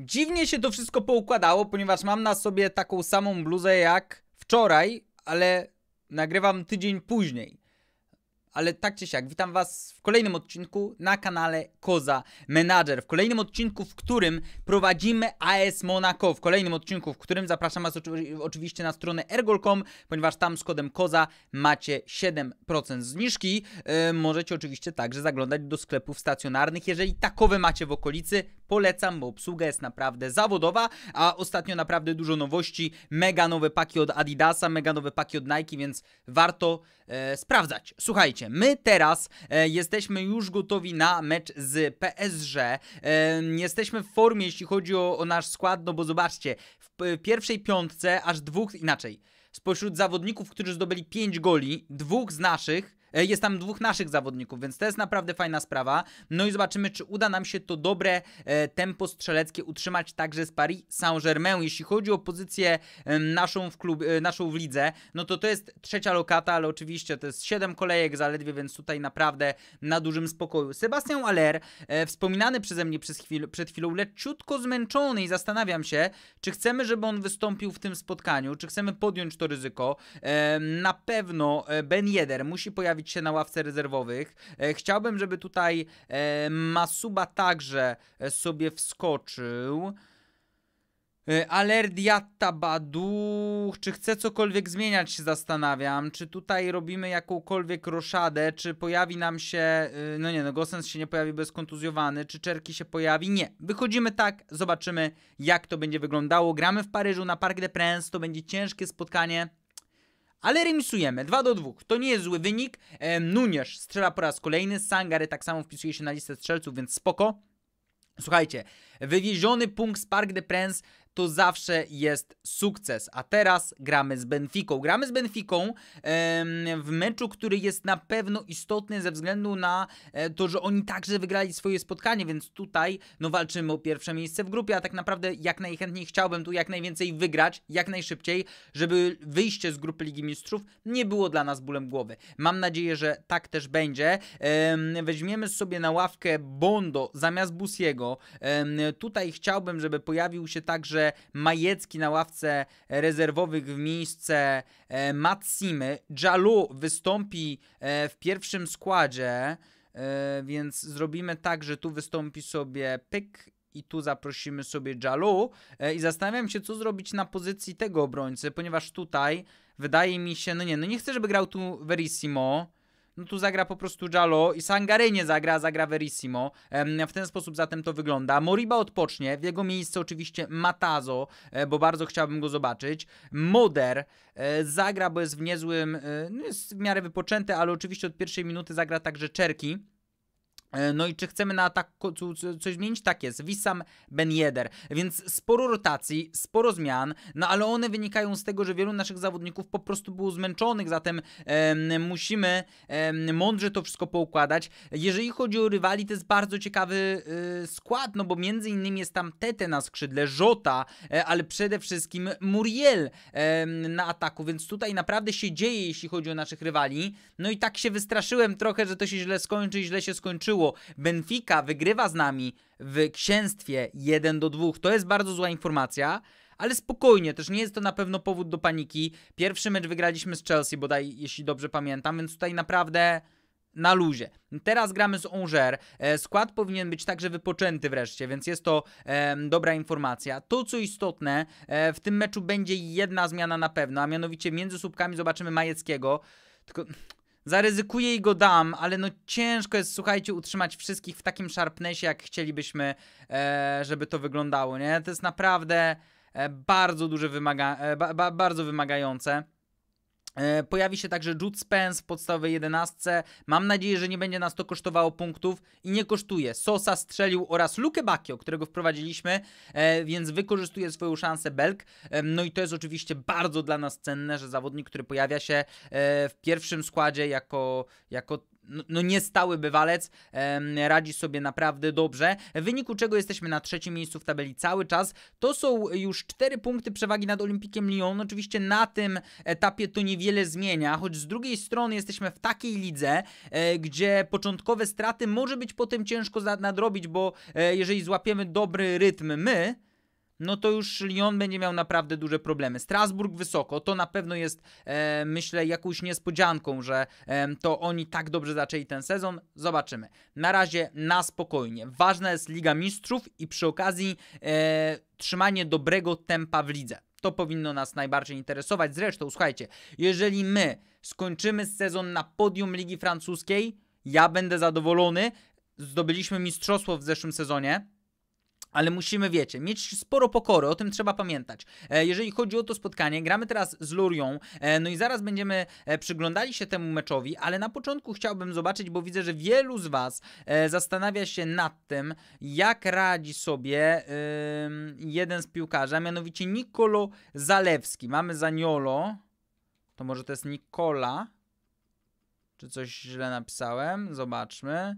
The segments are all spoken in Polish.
Dziwnie się to wszystko poukładało, ponieważ mam na sobie taką samą bluzę jak wczoraj, ale nagrywam tydzień później ale tak czy siak, witam Was w kolejnym odcinku na kanale Koza Manager. W kolejnym odcinku, w którym prowadzimy AS Monaco. W kolejnym odcinku, w którym zapraszam Was oczywiście na stronę ergol.com, ponieważ tam z kodem Koza macie 7% zniżki. E, możecie oczywiście także zaglądać do sklepów stacjonarnych, jeżeli takowe macie w okolicy. Polecam, bo obsługa jest naprawdę zawodowa, a ostatnio naprawdę dużo nowości. Mega nowe paki od Adidasa, mega nowe paki od Nike, więc warto e, sprawdzać. Słuchajcie, My teraz e, jesteśmy już gotowi na mecz z PSG. E, jesteśmy w formie, jeśli chodzi o, o nasz skład, no bo zobaczcie, w, w pierwszej piątce aż dwóch, inaczej, spośród zawodników, którzy zdobyli 5 goli, dwóch z naszych E, jest tam dwóch naszych zawodników, więc to jest naprawdę fajna sprawa. No i zobaczymy, czy uda nam się to dobre e, tempo strzeleckie utrzymać także z Paris Saint-Germain. Jeśli chodzi o pozycję e, naszą, w klub, e, naszą w lidze, no to to jest trzecia lokata, ale oczywiście to jest siedem kolejek zaledwie, więc tutaj naprawdę na dużym spokoju. Sebastian Aller, e, wspominany przeze mnie przez chwil, przed chwilą, leciutko zmęczony i zastanawiam się, czy chcemy, żeby on wystąpił w tym spotkaniu, czy chcemy podjąć to ryzyko. E, na pewno Ben Yedder musi pojawić pojawić się na ławce rezerwowych. E, chciałbym, żeby tutaj e, Masuba także e, sobie wskoczył. Alerdiatta Baduch, czy chce cokolwiek zmieniać się zastanawiam, czy tutaj robimy jakąkolwiek roszadę, czy pojawi nam się, no nie no Gosens się nie pojawi, bo jest kontuzjowany, czy Czerki się pojawi, nie. Wychodzimy tak, zobaczymy jak to będzie wyglądało, gramy w Paryżu na Parc de Princes, to będzie ciężkie spotkanie, ale remisujemy, 2 do 2. To nie jest zły wynik. E, Nunierz strzela po raz kolejny. Sangary tak samo wpisuje się na listę strzelców, więc spoko. Słuchajcie, wywieziony punkt z de Prince to zawsze jest sukces. A teraz gramy z Benfiką. Gramy z Benfiką w meczu, który jest na pewno istotny ze względu na e, to, że oni także wygrali swoje spotkanie, więc tutaj no walczymy o pierwsze miejsce w grupie, a tak naprawdę jak najchętniej chciałbym tu jak najwięcej wygrać, jak najszybciej, żeby wyjście z grupy Ligi Mistrzów nie było dla nas bólem głowy. Mam nadzieję, że tak też będzie. Weźmiemy sobie na ławkę Bondo zamiast Busiego. Tutaj chciałbym, żeby pojawił się także Majecki na ławce rezerwowych w miejsce e, Matsimy, Jalu wystąpi e, w pierwszym składzie, e, więc zrobimy tak, że tu wystąpi sobie Pyk i tu zaprosimy sobie Jalu i zastanawiam się, co zrobić na pozycji tego obrońcy, ponieważ tutaj wydaje mi się, no nie, no nie chcę, żeby grał tu Verissimo, no tu zagra po prostu Jalo i Sangare nie zagra, zagra Verissimo. W ten sposób zatem to wygląda. Moriba odpocznie, w jego miejsce oczywiście Matazo, e, bo bardzo chciałbym go zobaczyć. Moder e, zagra, bo jest w niezłym, e, no jest w miarę wypoczęty, ale oczywiście od pierwszej minuty zagra także Czerki. E, no i czy chcemy na ataku coś zmienić? Tak jest, Wissam Ben Yedder. Więc sporo rotacji, sporo zmian, no ale one wynikają z tego, że wielu naszych zawodników po prostu było zmęczonych, zatem e, musimy e, mądrze to wszystko poukładać. Jeżeli chodzi o rywali, to jest bardzo ciekawy e, skład, no bo między innymi jest tam Tete na skrzydle, Żota, e, ale przede wszystkim Muriel na ataku, więc tutaj naprawdę się dzieje, jeśli chodzi o naszych rywali. No i tak się wystraszyłem trochę, że to się źle skończy i źle się skończyło, wydarzyło. Benfica wygrywa z nami w księstwie 1 do 2. To jest bardzo zła informacja. Ale spokojnie, też nie jest to na pewno powód do paniki. Pierwszy mecz wygraliśmy z Chelsea, bodaj, jeśli dobrze pamiętam, więc tutaj naprawdę na luzie. Teraz gramy z Onger. E, skład powinien być także wypoczęty wreszcie, więc jest to e, dobra informacja. To, co istotne, e, w tym meczu będzie jedna zmiana na pewno, a mianowicie między słupkami zobaczymy Majeckiego. Tylko Zaryzykuję i go dam, ale no ciężko jest, słuchajcie, utrzymać wszystkich w takim sharpnessie, jak chcielibyśmy, e, żeby to wyglądało, nie? To jest naprawdę e, bardzo duże wymaga, e, ba, ba, bardzo wymagające. E, pojawi się także Jude Spence w podstawowej 11. Mam nadzieję, że nie będzie nas to kosztowało punktów i nie kosztuje. Sosa strzelił oraz Luke Bakio, którego wprowadziliśmy, e, więc wykorzystuje swoją szansę Belk. E, no i to jest oczywiście bardzo dla nas cenne, że zawodnik, który pojawia się w pierwszym składzie jako, jako no, nie stały bywalec radzi sobie naprawdę dobrze, w wyniku czego jesteśmy na trzecim miejscu w tabeli cały czas. To są już cztery punkty przewagi nad Olimpikiem Lyon. Oczywiście na tym etapie to niewiele zmienia, choć z drugiej strony jesteśmy w takiej lidze, e, gdzie początkowe straty może być potem ciężko nadrobić, bo e, jeżeli złapiemy dobry rytm my, no to już Lyon będzie miał naprawdę duże problemy. Strasburg wysoko, to na pewno jest, e, myślę, jakąś niespodzianką, że e, to oni tak dobrze zaczęli ten sezon. Zobaczymy. Na razie na spokojnie. Ważna jest Liga Mistrzów i przy okazji e, trzymanie dobrego tempa w lidze. To powinno nas najbardziej interesować. Zresztą, słuchajcie, jeżeli my skończymy sezon na podium Ligi Francuskiej, ja będę zadowolony. Zdobyliśmy mistrzostwo w zeszłym sezonie ale musimy, wiecie, mieć sporo pokory, o tym trzeba pamiętać. E, jeżeli chodzi o to spotkanie, gramy teraz z Lurią, e, no i zaraz będziemy e, przyglądali się temu meczowi, ale na początku chciałbym zobaczyć, bo widzę, że wielu z Was zastanawia się nad tym, jak radzi sobie jeden z piłkarzy, a mianowicie Nikolo Zalewski. Mamy Zaniolo, to może to jest Nikola, czy coś źle napisałem, zobaczmy.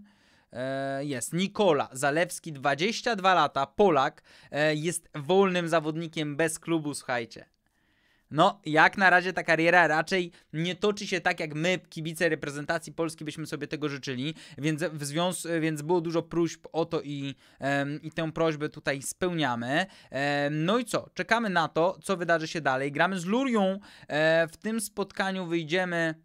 E, jest Nikola Zalewski, 22 lata, Polak, e, jest wolnym zawodnikiem bez klubu, słuchajcie. No, jak na razie ta kariera raczej nie toczy się tak, jak my, kibice reprezentacji Polski, byśmy sobie tego życzyli, więc, w związ więc było dużo próśb o to i, um, i tę prośbę tutaj spełniamy. E, no i co? Czekamy na to, co wydarzy się dalej. Gramy z Lurią, w tym spotkaniu wyjdziemy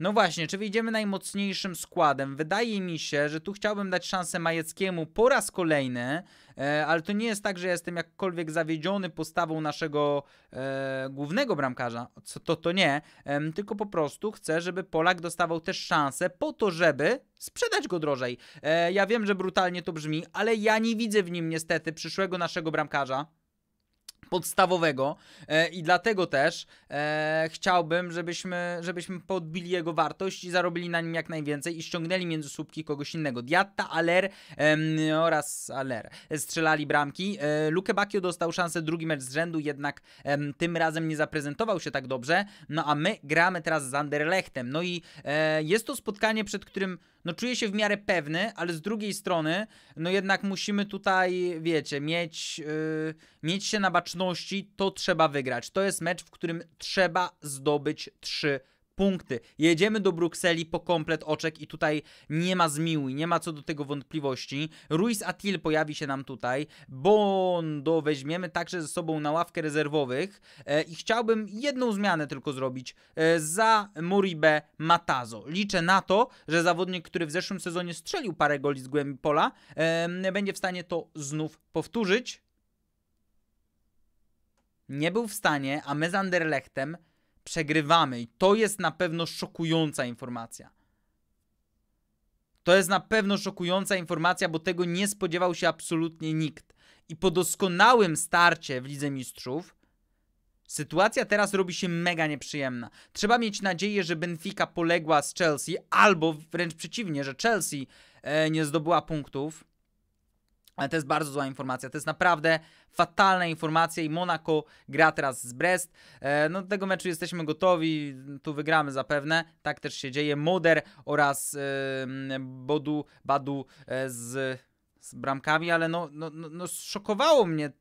no właśnie, czy wyjdziemy najmocniejszym składem? Wydaje mi się, że tu chciałbym dać szansę Majeckiemu po raz kolejny, e, ale to nie jest tak, że jestem jakkolwiek zawiedziony postawą naszego e, głównego bramkarza, co to, to nie, e, tylko po prostu chcę, żeby Polak dostawał też szansę po to, żeby sprzedać go drożej. E, ja wiem, że brutalnie to brzmi, ale ja nie widzę w nim niestety przyszłego naszego bramkarza podstawowego e, i dlatego też e, chciałbym, żebyśmy, żebyśmy podbili jego wartość i zarobili na nim jak najwięcej i ściągnęli między słupki kogoś innego. Diatta, Aller oraz Aller strzelali bramki. E, Luke Bacchio dostał szansę drugi mecz z rzędu, jednak tym razem nie zaprezentował się tak dobrze, no a my gramy teraz z Anderlechtem. No i jest to spotkanie, przed którym no czuję się w miarę pewny, ale z drugiej strony, no jednak musimy tutaj, wiecie, mieć, yy, mieć się na baczności, to trzeba wygrać. To jest mecz, w którym trzeba zdobyć trzy punkty. Jedziemy do Brukseli po komplet oczek i tutaj nie ma zmiłuj, nie ma co do tego wątpliwości. Ruiz Atil pojawi się nam tutaj, Bondo weźmiemy także ze sobą na ławkę rezerwowych e, i chciałbym jedną zmianę tylko zrobić e, za Muribe Matazo. Liczę na to, że zawodnik, który w zeszłym sezonie strzelił parę goli z głębi pola, e, będzie w stanie to znów powtórzyć nie był w stanie, a my z Anderlechtem przegrywamy. I to jest na pewno szokująca informacja. To jest na pewno szokująca informacja, bo tego nie spodziewał się absolutnie nikt. I po doskonałym starcie w Lidze Mistrzów sytuacja teraz robi się mega nieprzyjemna. Trzeba mieć nadzieję, że Benfica poległa z Chelsea, albo wręcz przeciwnie, że Chelsea e, nie zdobyła punktów ale to jest bardzo zła informacja. To jest naprawdę fatalna informacja i Monaco gra teraz z Brest. E, no do tego meczu jesteśmy gotowi, tu wygramy zapewne. Tak też się dzieje. Moder oraz yy, Bodu, Badu e, z, z bramkami, ale no, no, no, no szokowało mnie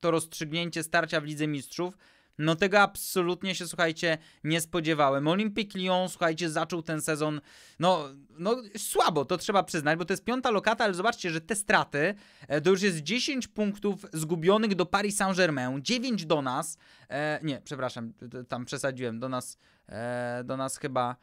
to rozstrzygnięcie starcia w Lidze Mistrzów. No tego absolutnie się, słuchajcie, nie spodziewałem. Olympique Lyon, słuchajcie, zaczął ten sezon, no, no słabo, to trzeba przyznać, bo to jest piąta lokata, ale zobaczcie, że te straty, e, to już jest 10 punktów zgubionych do Paris Saint-Germain, 9 do nas, e, nie, przepraszam, tam przesadziłem, do nas, e, do nas chyba...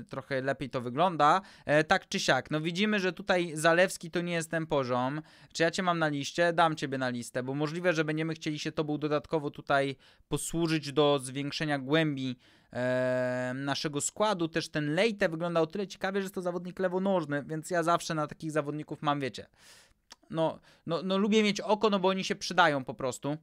Y, trochę lepiej to wygląda. E, tak czy siak, no widzimy, że tutaj Zalewski to nie jest ten poziom. Czy ja Cię mam na liście? Dam Ciebie na listę, bo możliwe, że będziemy chcieli się Tobą dodatkowo tutaj posłużyć do zwiększenia głębi naszego składu. Też ten Lejte wygląda o tyle ciekawie, że jest to zawodnik lewonożny, więc ja zawsze na takich zawodników mam, wiecie, no, no, no lubię mieć oko, no bo oni się przydają po prostu.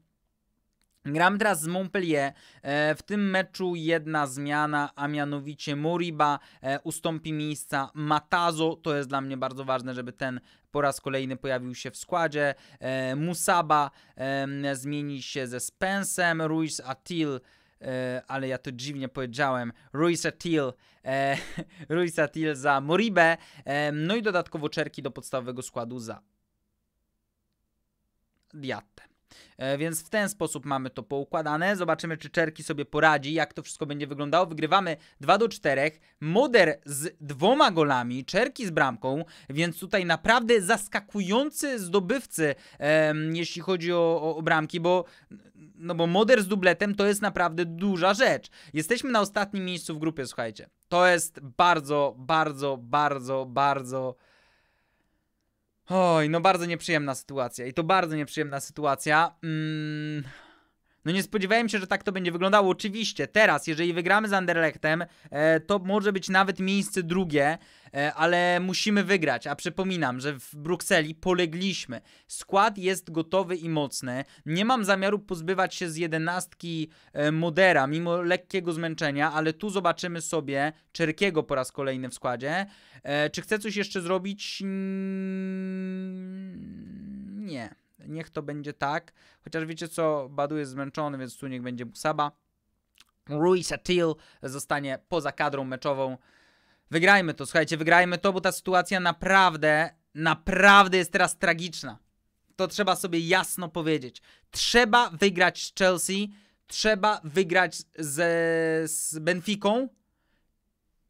Gram teraz z Montpellier. E, w tym meczu jedna zmiana, a mianowicie Moriba e, ustąpi miejsca Matazo. To jest dla mnie bardzo ważne, żeby ten po raz kolejny pojawił się w składzie. E, Musaba zmieni się ze Spensem, Ruiz Atil ale ja to dziwnie powiedziałem, Ruiz Atil, Ruiz Atil za Moribę, no i dodatkowo czerki do podstawowego składu za Diatte. E, więc w ten sposób mamy to poukładane. Zobaczymy, czy Czerki sobie poradzi, jak to wszystko będzie wyglądało. Wygrywamy 2 do 4. Moder z dwoma golami, Czerki z bramką, więc tutaj naprawdę zaskakujący zdobywcy, jeśli chodzi o, o bramki, bo, no bo Moder z dubletem to jest naprawdę duża rzecz. Jesteśmy na ostatnim miejscu w grupie, słuchajcie. To jest bardzo, bardzo, bardzo, bardzo Oj, no bardzo nieprzyjemna sytuacja. I to bardzo nieprzyjemna sytuacja. Mm, no nie spodziewałem się, że tak to będzie wyglądało. Oczywiście, teraz, jeżeli wygramy z Anderlechtem, e, to może być nawet miejsce drugie, e, ale musimy wygrać. A przypominam, że w Brukseli polegliśmy. Skład jest gotowy i mocny. Nie mam zamiaru pozbywać się z jedenastki e, Modera, mimo lekkiego zmęczenia, ale tu zobaczymy sobie Czerkiego po raz kolejny w składzie. E, czy chce coś jeszcze zrobić? Mm, nie niech to będzie tak. Chociaż wiecie co, Badu jest zmęczony, więc tu niech będzie Musaba. Rui Atil zostanie poza kadrą meczową. Wygrajmy to, słuchajcie, wygrajmy to, bo ta sytuacja naprawdę, naprawdę jest teraz tragiczna. To trzeba sobie jasno powiedzieć. Trzeba wygrać z Chelsea, trzeba wygrać z, z Benficą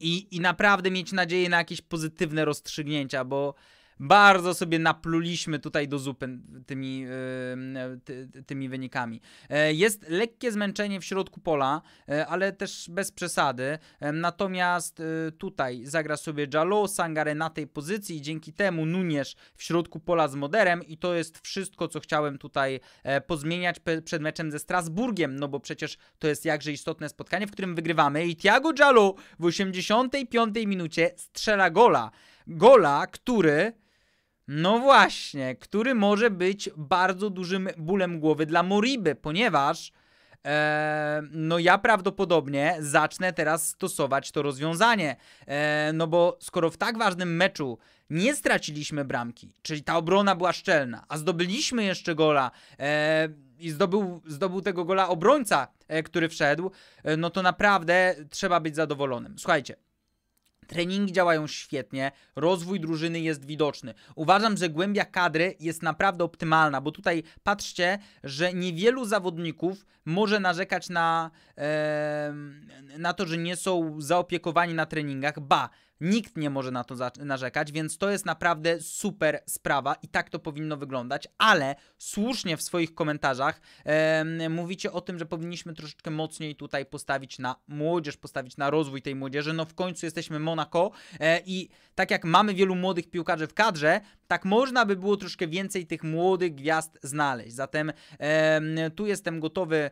i, i naprawdę mieć nadzieję na jakieś pozytywne rozstrzygnięcia, bo bardzo sobie napluliśmy tutaj do zupy tymi, tymi wynikami. E, jest lekkie zmęczenie w środku pola, e, ale też bez przesady. E, natomiast tutaj zagra sobie Jalo, Sangare na tej pozycji i dzięki temu Nuniesz w środku pola z Moderem i to jest wszystko, co chciałem tutaj pozmieniać przed meczem ze Strasburgiem, no bo przecież to jest jakże istotne spotkanie, w którym wygrywamy i Thiago Jalo w 85 minucie strzela gola. Gola, który no właśnie, który może być bardzo dużym bólem głowy dla Moriby, ponieważ e, no ja prawdopodobnie zacznę teraz stosować to rozwiązanie. E, no bo skoro w tak ważnym meczu nie straciliśmy bramki, czyli ta obrona była szczelna, a zdobyliśmy jeszcze gola e, i zdobył, zdobył tego gola obrońca, e, który wszedł, e, no to naprawdę trzeba być zadowolonym. Słuchajcie, Treningi działają świetnie, rozwój drużyny jest widoczny. Uważam, że głębia kadry jest naprawdę optymalna, bo tutaj patrzcie, że niewielu zawodników może narzekać na, e, na to, że nie są zaopiekowani na treningach. Ba, Nikt nie może na to narzekać, więc to jest naprawdę super sprawa i tak to powinno wyglądać, ale słusznie w swoich komentarzach e, mówicie o tym, że powinniśmy troszeczkę mocniej tutaj postawić na młodzież, postawić na rozwój tej młodzieży. No w końcu jesteśmy Monaco e, i tak jak mamy wielu młodych piłkarzy w kadrze, tak można by było troszkę więcej tych młodych gwiazd znaleźć. Zatem e, tu jestem gotowy e,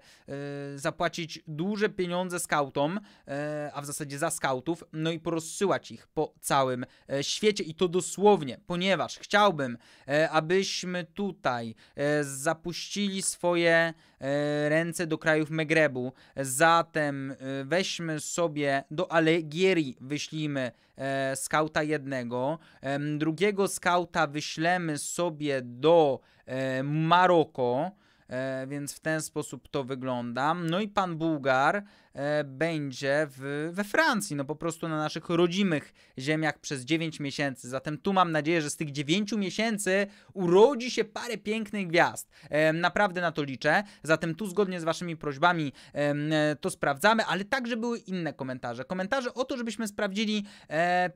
zapłacić duże pieniądze skautom, e, a w zasadzie za skautów, no i porozsyłać ich po całym e, świecie i to dosłownie, ponieważ chciałbym, e, abyśmy tutaj e, zapuścili swoje ręce do krajów Megrebu. Zatem weźmy sobie do Alegieri, wyślijmy skauta jednego, drugiego skauta wyślemy sobie do Maroko. więc w ten sposób to wygląda. No i pan Bułgar E, będzie w, we Francji, no po prostu na naszych rodzimych ziemiach przez 9 miesięcy. Zatem tu mam nadzieję, że z tych 9 miesięcy urodzi się parę pięknych gwiazd. E, naprawdę na to liczę. Zatem tu zgodnie z Waszymi prośbami e, to sprawdzamy, ale także były inne komentarze. Komentarze o to, żebyśmy sprawdzili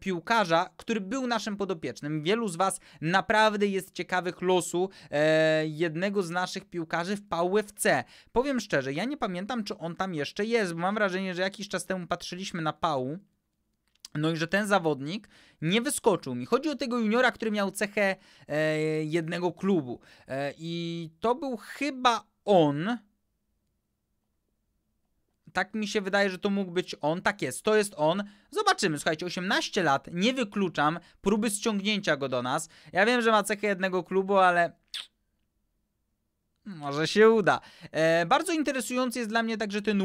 piłkarza, który był naszym podopiecznym. Wielu z Was naprawdę jest ciekawych losu jednego z naszych piłkarzy w C. Powiem szczerze, ja nie pamiętam, czy on tam jeszcze jest, bo mam wrażenie, że jakiś czas temu patrzyliśmy na Pału, no i że ten zawodnik nie wyskoczył mi. Chodzi o tego juniora, który miał cechę e, jednego klubu. E, I to był chyba on. Tak mi się wydaje, że to mógł być on. Tak jest, to jest on. Zobaczymy, słuchajcie, 18 lat, nie wykluczam próby ściągnięcia go do nas. Ja wiem, że ma cechę jednego klubu, ale może się uda. E, bardzo interesujący jest dla mnie także ten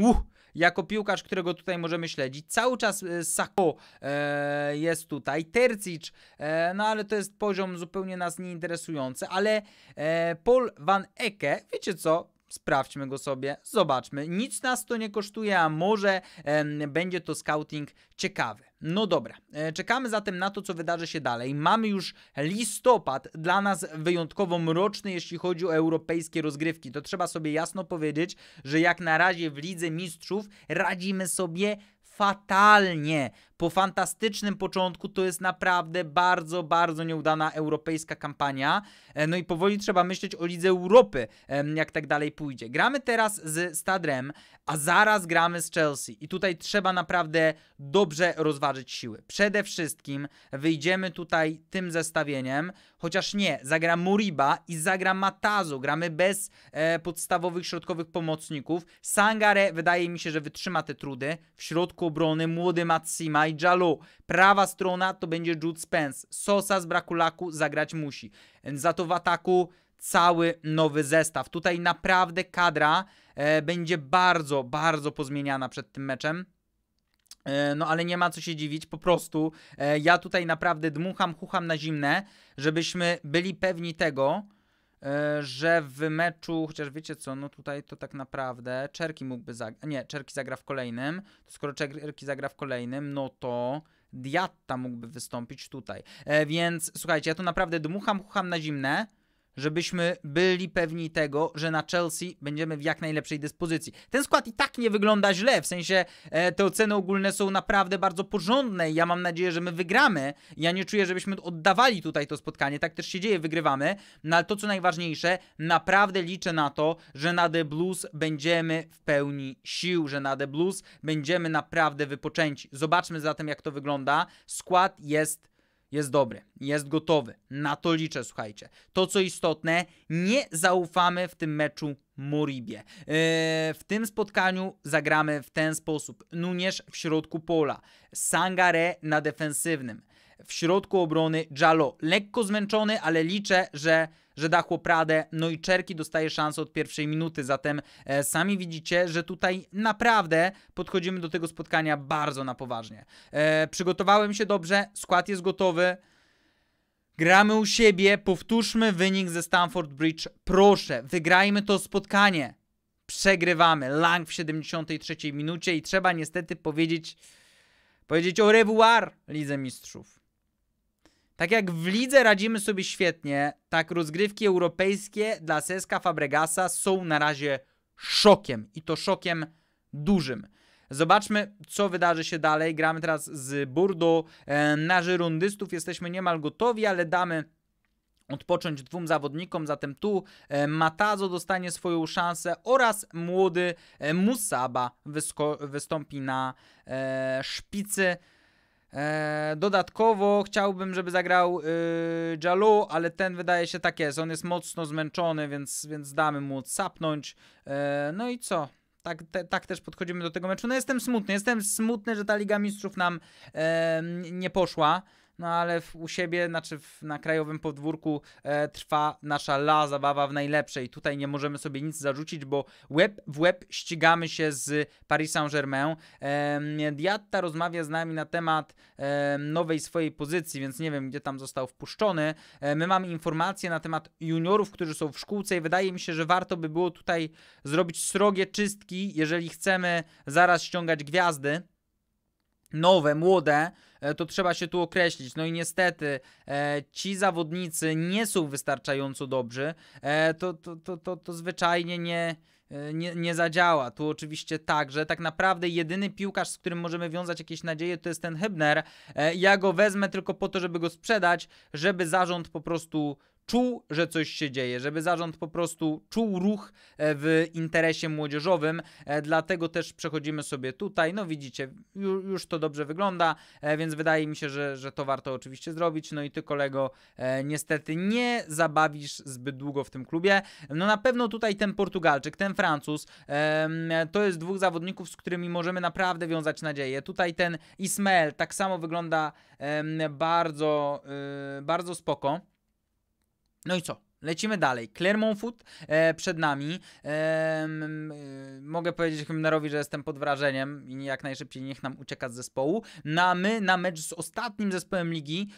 jako piłkarz, którego tutaj możemy śledzić. Cały czas e, Sako e, jest tutaj, Terzic, e, no ale to jest poziom zupełnie nas nieinteresujący, ale e, Paul Van Ecke, wiecie co, sprawdźmy go sobie, zobaczmy. Nic nas to nie kosztuje, a może e, będzie to scouting ciekawy. No dobra, e, czekamy zatem na to, co wydarzy się dalej. Mamy już listopad, dla nas wyjątkowo mroczny, jeśli chodzi o europejskie rozgrywki. To trzeba sobie jasno powiedzieć, że jak na razie w Lidze Mistrzów radzimy sobie fatalnie. Po fantastycznym początku to jest naprawdę bardzo, bardzo nieudana europejska kampania. E, no i powoli trzeba myśleć o Lidze Europy, jak tak dalej pójdzie. Gramy teraz z Stadrem, a zaraz gramy z Chelsea. I tutaj trzeba naprawdę dobrze rozważyć siły. Przede wszystkim wyjdziemy tutaj tym zestawieniem, chociaż nie, zagra Muriba i zagra Matazo. Gramy bez e, podstawowych środkowych pomocników. Sangare wydaje mi się, że wytrzyma te trudy. W środku obrony młody Matsima i Jalo. Prawa strona to będzie Jude Spence. Sosa z brakulaku zagrać musi. Za to w ataku cały nowy zestaw. Tutaj naprawdę kadra e, będzie bardzo, bardzo pozmieniana przed tym meczem. E, no ale nie ma co się dziwić, po prostu e, ja tutaj naprawdę dmucham, chucham na zimne, żebyśmy byli pewni tego, E, że w meczu, chociaż wiecie co, no tutaj to tak naprawdę Czerki mógłby zagrać, nie, Czerki zagra w kolejnym, to skoro Czerki zagra w kolejnym, no to Diatta mógłby wystąpić tutaj. E, więc słuchajcie, ja tu naprawdę dmucham, chucham na zimne, żebyśmy byli pewni tego, że na Chelsea będziemy w jak najlepszej dyspozycji. Ten skład i tak nie wygląda źle, w sensie e, te oceny ogólne są naprawdę bardzo porządne i ja mam nadzieję, że my wygramy. Ja nie czuję, żebyśmy oddawali tutaj to spotkanie, tak też się dzieje, wygrywamy, no ale to co najważniejsze, naprawdę liczę na to, że na The Blues będziemy w pełni sił, że na The Blues będziemy naprawdę wypoczęci. Zobaczmy zatem jak to wygląda. Skład jest jest dobry, jest gotowy. Na to liczę, słuchajcie. To, co istotne, nie zaufamy w tym meczu Moribie. E, w tym spotkaniu zagramy w ten sposób. Nunierz w środku pola, Sangare na defensywnym, w środku obrony. Jalo lekko zmęczony, ale liczę, że że Dacho Pradę, no i Czerki dostaje szansę od pierwszej minuty, zatem e, sami widzicie, że tutaj naprawdę podchodzimy do tego spotkania bardzo na poważnie. E, przygotowałem się dobrze, skład jest gotowy, gramy u siebie, powtórzmy wynik ze Stamford Bridge, proszę, wygrajmy to spotkanie. Przegrywamy, Lang w 73 minucie i trzeba niestety powiedzieć, powiedzieć o revoir Lidze Mistrzów. Tak jak w lidze radzimy sobie świetnie, tak rozgrywki europejskie dla Seska Fabregasa są na razie szokiem i to szokiem dużym. Zobaczmy, co wydarzy się dalej. Gramy teraz z Burdu e, na żyrundystów. Jesteśmy niemal gotowi, ale damy odpocząć dwóm zawodnikom, zatem tu e, Matazo dostanie swoją szansę oraz młody e, Musaba wystąpi na szpicy. E, dodatkowo chciałbym, żeby zagrał Jalou, y, Jalu, ale ten wydaje się tak jest. On jest mocno zmęczony, więc, więc damy mu odsapnąć. E, no i co? Tak, te, tak też podchodzimy do tego meczu. No jestem smutny, jestem smutny, że ta Liga Mistrzów nam e, nie poszła no ale w, u siebie, znaczy w, na krajowym podwórku e, trwa nasza la zabawa w najlepszej. Tutaj nie możemy sobie nic zarzucić, bo łeb w łeb ścigamy się z Paris Saint-Germain. E, Diatta rozmawia z nami na temat e, nowej swojej pozycji, więc nie wiem, gdzie tam został wpuszczony. E, my mamy informacje na temat juniorów, którzy są w szkółce i wydaje mi się, że warto by było tutaj zrobić srogie czystki, jeżeli chcemy zaraz ściągać gwiazdy nowe, młode, e, to trzeba się tu określić. No i niestety e, ci zawodnicy nie są wystarczająco dobrzy, e, to, to, to, to, to zwyczajnie nie, nie, nie zadziała. Tu oczywiście tak, że tak naprawdę jedyny piłkarz, z którym możemy wiązać jakieś nadzieje, to jest ten Hybner. Ja go wezmę tylko po to, żeby go sprzedać, żeby zarząd po prostu czuł, że coś się dzieje, żeby zarząd po prostu czuł ruch e, w interesie młodzieżowym. E, dlatego też przechodzimy sobie tutaj. No widzicie, już to dobrze wygląda, e, więc wydaje mi się, że, że to warto oczywiście zrobić. No i ty, kolego, niestety nie zabawisz zbyt długo w tym klubie. No na pewno tutaj ten Portugalczyk, ten Francuz, to jest dwóch zawodników, z którymi możemy naprawdę wiązać nadzieję. Tutaj ten Ismael tak samo wygląda bardzo, y, bardzo spoko. No i co? Lecimy dalej. Clermont Foot e, przed nami. E, mogę powiedzieć Hymnerowi, że jestem pod wrażeniem i jak najszybciej niech nam ucieka z zespołu. Na no my na mecz z ostatnim zespołem ligi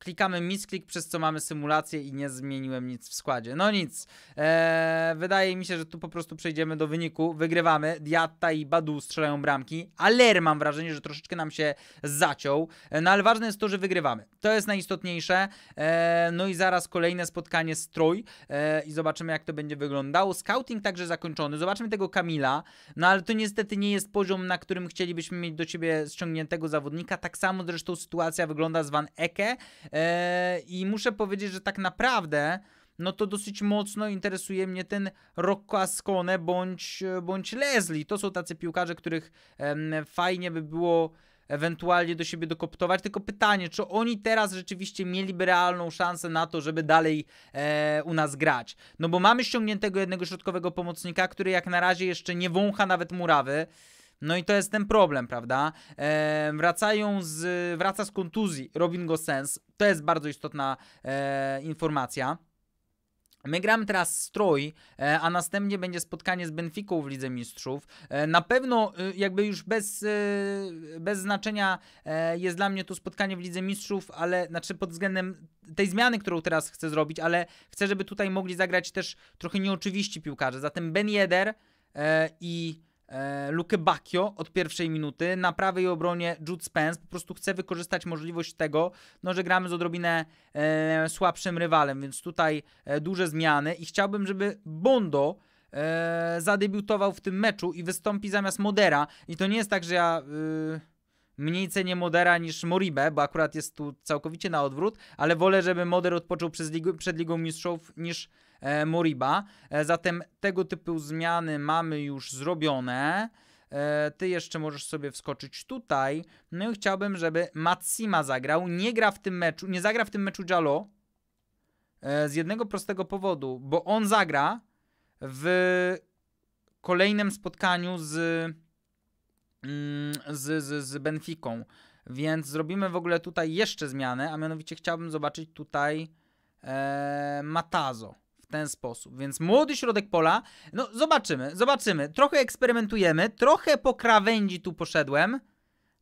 klikamy misklik, przez co mamy symulację i nie zmieniłem nic w składzie. No nic. Eee, wydaje mi się, że tu po prostu przejdziemy do wyniku. Wygrywamy. Diatta i Badu strzelają bramki. Aler mam wrażenie, że troszeczkę nam się zaciął. E, no ale ważne jest to, że wygrywamy. To jest najistotniejsze. Eee, no i zaraz kolejne spotkanie z Troj eee, i zobaczymy jak to będzie wyglądało. Scouting także zakończony. Zobaczymy tego Kamila. No ale to niestety nie jest poziom, na którym chcielibyśmy mieć do ciebie ściągniętego zawodnika. Tak samo zresztą sytuacja wygląda z Van Eke. E, I muszę powiedzieć, że tak naprawdę no to dosyć mocno interesuje mnie ten Rocco Ascone bądź, bądź Leslie. To są tacy piłkarze, których fajnie by było ewentualnie do siebie dokoptować. Tylko pytanie, czy oni teraz rzeczywiście mieliby realną szansę na to, żeby dalej e, u nas grać? No bo mamy ściągniętego jednego środkowego pomocnika, który jak na razie jeszcze nie wącha nawet murawy. No i to jest ten problem, prawda? E, wracają z, wraca z kontuzji Robin Gosens. To jest bardzo istotna e, informacja. My gramy teraz strój, e, a następnie będzie spotkanie z Benfiką w Lidze Mistrzów. E, na pewno, e, jakby już bez, bez znaczenia jest dla mnie to spotkanie w Lidze Mistrzów, ale znaczy pod względem tej zmiany, którą teraz chcę zrobić, ale chcę, żeby tutaj mogli zagrać też trochę nieoczywiści piłkarze. Zatem Ben i E, Luke Bacchio od pierwszej minuty, na prawej obronie Jude Spence, po prostu chce wykorzystać możliwość tego, no, że gramy z odrobinę e, słabszym rywalem, więc tutaj e, duże zmiany i chciałbym, żeby Bondo e, zadebiutował w tym meczu i wystąpi zamiast Modera i to nie jest tak, że ja... Y, mniej cenię Modera niż Moribę, bo akurat jest tu całkowicie na odwrót, ale wolę, żeby Moder odpoczął przed Ligą Mistrzów niż e, Moriba. E, zatem tego typu zmiany mamy już zrobione. E, ty jeszcze możesz sobie wskoczyć tutaj. No i chciałbym, żeby Matsima zagrał. Nie gra w tym meczu, nie zagra w tym meczu Jalo. E, z jednego prostego powodu, bo on zagra w kolejnym spotkaniu z Mm, z, z, z Benficą. Więc zrobimy w ogóle tutaj jeszcze zmianę, a mianowicie chciałbym zobaczyć tutaj e, Matazo w ten sposób. Więc młody środek pola, no zobaczymy, zobaczymy. Trochę eksperymentujemy, trochę po krawędzi tu poszedłem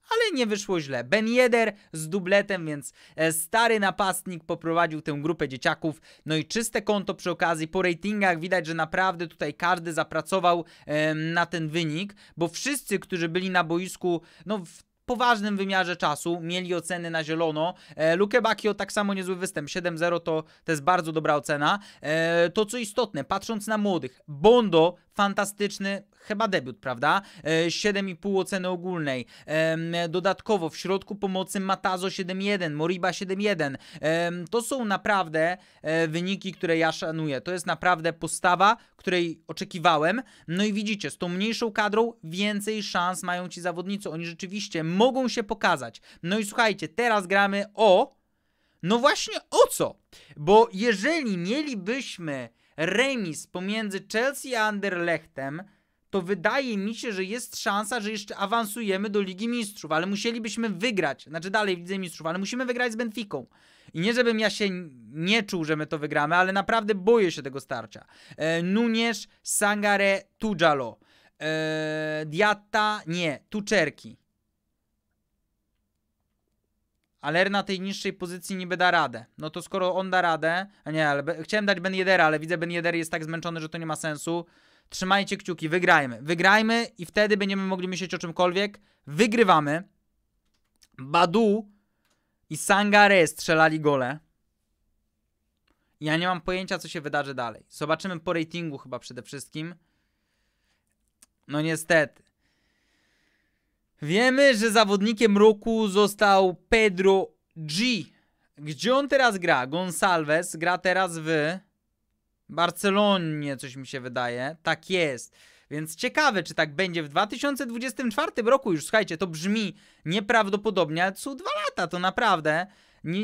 ale nie wyszło źle. Ben Yedder z dubletem, więc e, stary napastnik poprowadził tę grupę dzieciaków. No i czyste konto przy okazji. Po ratingach widać, że naprawdę tutaj każdy zapracował e, na ten wynik, bo wszyscy, którzy byli na boisku, no w poważnym wymiarze czasu, mieli oceny na zielono. E, Luke Bakio tak samo niezły występ, 7-0 to, to jest bardzo dobra ocena. E, to co istotne, patrząc na młodych, Bondo fantastyczny chyba debiut, prawda? 7,5 e, oceny ogólnej. Dodatkowo w środku pomocy Matazo 7,1, Moriba 7,1. To są naprawdę e, wyniki, które ja szanuję. To jest naprawdę postawa, której oczekiwałem. No i widzicie, z tą mniejszą kadrą więcej szans mają ci zawodnicy. Oni rzeczywiście mogą się pokazać. No i słuchajcie, teraz gramy o... No właśnie o co? Bo jeżeli mielibyśmy remis pomiędzy Chelsea a Anderlechtem, to wydaje mi się, że jest szansa, że jeszcze awansujemy do Ligi Mistrzów, ale musielibyśmy wygrać, znaczy dalej w Lidze Mistrzów, ale musimy wygrać z Benficą. I nie żebym ja się nie czuł, że my to wygramy, ale naprawdę boję się tego starcia. E, Nuniesz, Sangare, Tudjalo. E, Diatta, nie, Tuczerki. Aler na tej niższej pozycji niby da radę. No to skoro on da radę, a nie, ale chciałem dać Ben Jedera, ale widzę Ben Jeder jest tak zmęczony, że to nie ma sensu. Trzymajcie kciuki, wygrajmy. Wygrajmy i wtedy będziemy mogli myśleć o czymkolwiek. Wygrywamy. Badu i Sangare strzelali gole. Ja nie mam pojęcia, co się wydarzy dalej. Zobaczymy po ratingu chyba przede wszystkim. No niestety. Wiemy, że zawodnikiem roku został Pedro G. Gdzie on teraz gra? Gonsalves gra teraz w Barcelonie, coś mi się wydaje. Tak jest. Więc ciekawe, czy tak będzie w 2024 roku już. Słuchajcie, to brzmi nieprawdopodobnie, ale co dwa lata, to naprawdę.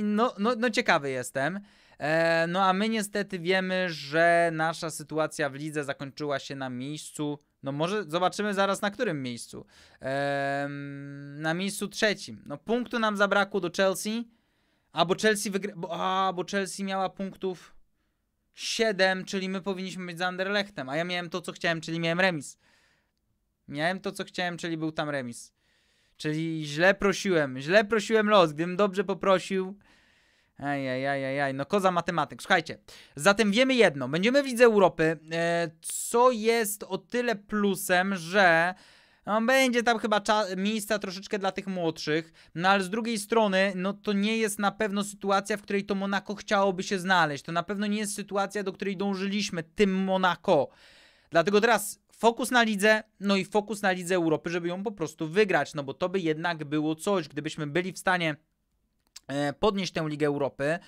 No, no, no ciekawy jestem. E, no a my niestety wiemy, że nasza sytuacja w lidze zakończyła się na miejscu no może zobaczymy zaraz na którym miejscu. na miejscu trzecim. No punktu nam zabrakło do Chelsea. A bo Chelsea wygra... A, bo Chelsea miała punktów 7, czyli my powinniśmy być za Anderlechtem. A ja miałem to, co chciałem, czyli miałem remis. Miałem to, co chciałem, czyli był tam remis. Czyli źle prosiłem, źle prosiłem los. Gdybym dobrze poprosił, ej, no koza matematyk. Słuchajcie, zatem wiemy jedno. Będziemy w Lidze Europy, e, co jest o tyle plusem, że... No, będzie tam chyba miejsca troszeczkę dla tych młodszych, no ale z drugiej strony, no to nie jest na pewno sytuacja, w której to Monako chciałoby się znaleźć. To na pewno nie jest sytuacja, do której dążyliśmy, tym Monako. Dlatego teraz fokus na lidze, no i fokus na lidze Europy, żeby ją po prostu wygrać, no bo to by jednak było coś, gdybyśmy byli w stanie E, podnieść tę Ligę Europy,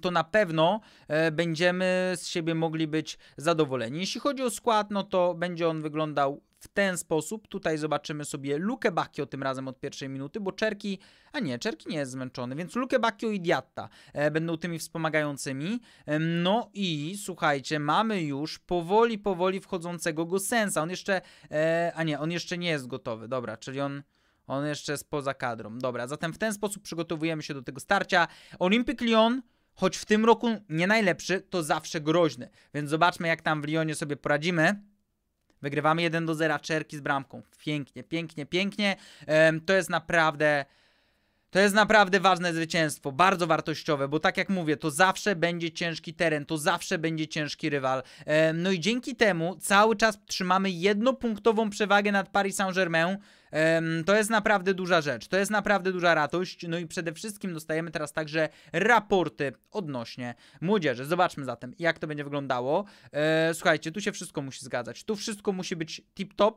to na pewno e, będziemy z siebie mogli być zadowoleni. Jeśli chodzi o skład, no to będzie on wyglądał w ten sposób. Tutaj zobaczymy sobie Luke Bacchio tym razem od pierwszej minuty, bo Czerki, a nie, Czerki nie jest zmęczony, więc Luke Bacchio i Diatta e, będą tymi wspomagającymi. no i słuchajcie, mamy już powoli, powoli wchodzącego sensa. On jeszcze, a nie, on jeszcze nie jest gotowy. Dobra, czyli on on jeszcze jest poza kadrą. Dobra, zatem w ten sposób przygotowujemy się do tego starcia. Olympic Lyon, choć w tym roku nie najlepszy, to zawsze groźny. Więc zobaczmy, jak tam w Lyonie sobie poradzimy. Wygrywamy 1 do 0 czerki z bramką. Pięknie, pięknie, pięknie. to jest naprawdę to jest naprawdę ważne zwycięstwo, bardzo wartościowe, bo tak jak mówię, to zawsze będzie ciężki teren, to zawsze będzie ciężki rywal. No i dzięki temu cały czas trzymamy jednopunktową przewagę nad Paris Saint-Germain. To jest naprawdę duża rzecz, to jest naprawdę duża radość. No i przede wszystkim dostajemy teraz także raporty odnośnie młodzieży. Zobaczmy zatem, jak to będzie wyglądało. E, słuchajcie, tu się wszystko musi zgadzać, tu wszystko musi być tip-top.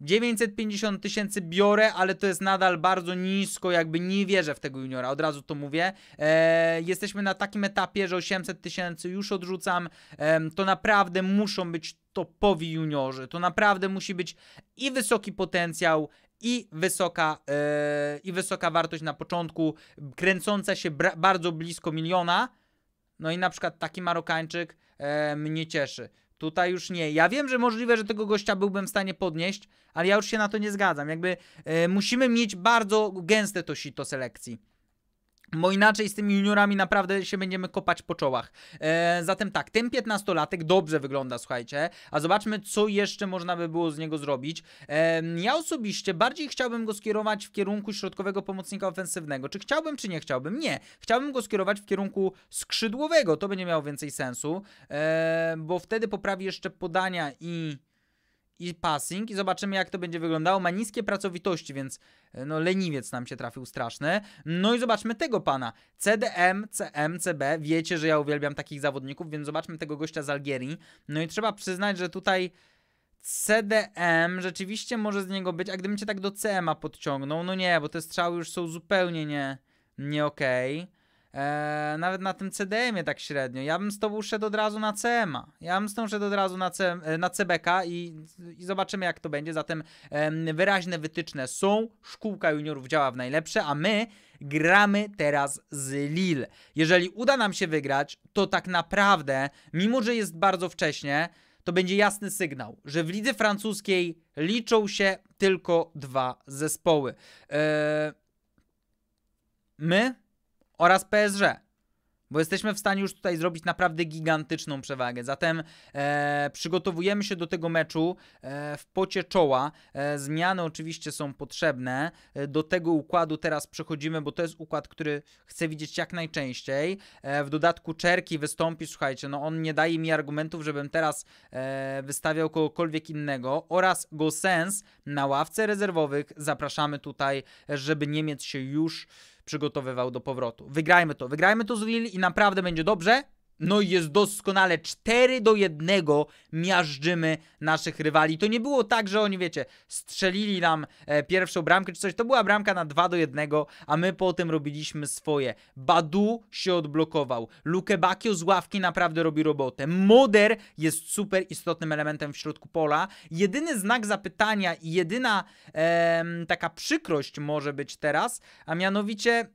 950 tysięcy biorę, ale to jest nadal bardzo nisko, jakby nie wierzę w tego juniora, od razu to mówię. E, jesteśmy na takim etapie, że 800 tysięcy już odrzucam. E, to naprawdę muszą być topowi juniorzy. To naprawdę musi być i wysoki potencjał, i wysoka, e, i wysoka wartość na początku, kręcąca się bardzo blisko miliona. No i na przykład taki Marokańczyk e, mnie cieszy. Tutaj już nie. Ja wiem, że możliwe, że tego gościa byłbym w stanie podnieść, ale ja już się na to nie zgadzam. Jakby e, musimy mieć bardzo gęste to sito selekcji bo inaczej z tymi juniorami naprawdę się będziemy kopać po czołach. E, zatem tak, ten 15-latek dobrze wygląda, słuchajcie. A zobaczmy, co jeszcze można by było z niego zrobić. E, ja osobiście bardziej chciałbym go skierować w kierunku środkowego pomocnika ofensywnego. Czy chciałbym, czy nie chciałbym? Nie. Chciałbym go skierować w kierunku skrzydłowego. To będzie miało więcej sensu, e, bo wtedy poprawi jeszcze podania i i passing i zobaczymy jak to będzie wyglądało. Ma niskie pracowitości, więc e, no leniwiec nam się trafił straszny. No i zobaczmy tego pana. CDM, CM, CB. Wiecie, że ja uwielbiam takich zawodników, więc zobaczmy tego gościa z Algierii. No i trzeba przyznać, że tutaj CDM rzeczywiście może z niego być, a gdybym cię tak do cm podciągnął, no nie, bo te strzały już są zupełnie nie, nie okej. Okay. Eee, nawet na tym CDM-ie tak średnio. Ja bym z tobą szedł od razu na CMA. Ja bym z tą szedł od razu na, C, e, na CBK i, i zobaczymy, jak to będzie. Zatem wyraźne wytyczne są. Szkółka juniorów działa w najlepsze, a my gramy teraz z Lille. Jeżeli uda nam się wygrać, to tak naprawdę, mimo że jest bardzo wcześnie, to będzie jasny sygnał, że w lidze francuskiej liczą się tylko dwa zespoły. Eee, my oraz PSG. Bo jesteśmy w stanie już tutaj zrobić naprawdę gigantyczną przewagę. Zatem e, przygotowujemy się do tego meczu e, w pocie czoła. E, zmiany oczywiście są potrzebne. E, do tego układu teraz przechodzimy, bo to jest układ, który chcę widzieć jak najczęściej. E, w dodatku Czerki wystąpi, słuchajcie, no on nie daje mi argumentów, żebym teraz e, wystawiał kogokolwiek innego. Oraz Gosens na ławce rezerwowych zapraszamy tutaj, żeby nie mieć się już przygotowywał do powrotu. Wygrajmy to, wygrajmy to z Will i naprawdę będzie dobrze. No i jest doskonale 4 do 1 miażdżymy naszych rywali. To nie było tak, że oni, wiecie, strzelili nam e, pierwszą bramkę czy coś. To była bramka na 2 do 1, a my potem robiliśmy swoje. Badu się odblokował. Lukebakio z ławki naprawdę robi robotę. Moder jest super istotnym elementem w środku pola. Jedyny znak zapytania i jedyna e, taka przykrość może być teraz, a mianowicie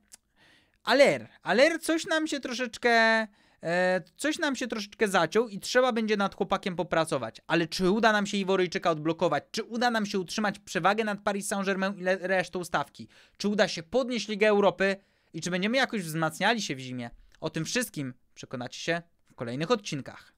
Aler. Aler coś nam się troszeczkę e, coś nam się troszeczkę zaciął i trzeba będzie nad chłopakiem popracować. Ale czy uda nam się Iworyjczyka odblokować? Czy uda nam się utrzymać przewagę nad Paris Saint-Germain i resztą stawki? Czy uda się podnieść Ligę Europy? I czy będziemy jakoś wzmacniali się w zimie? O tym wszystkim przekonacie się w kolejnych odcinkach.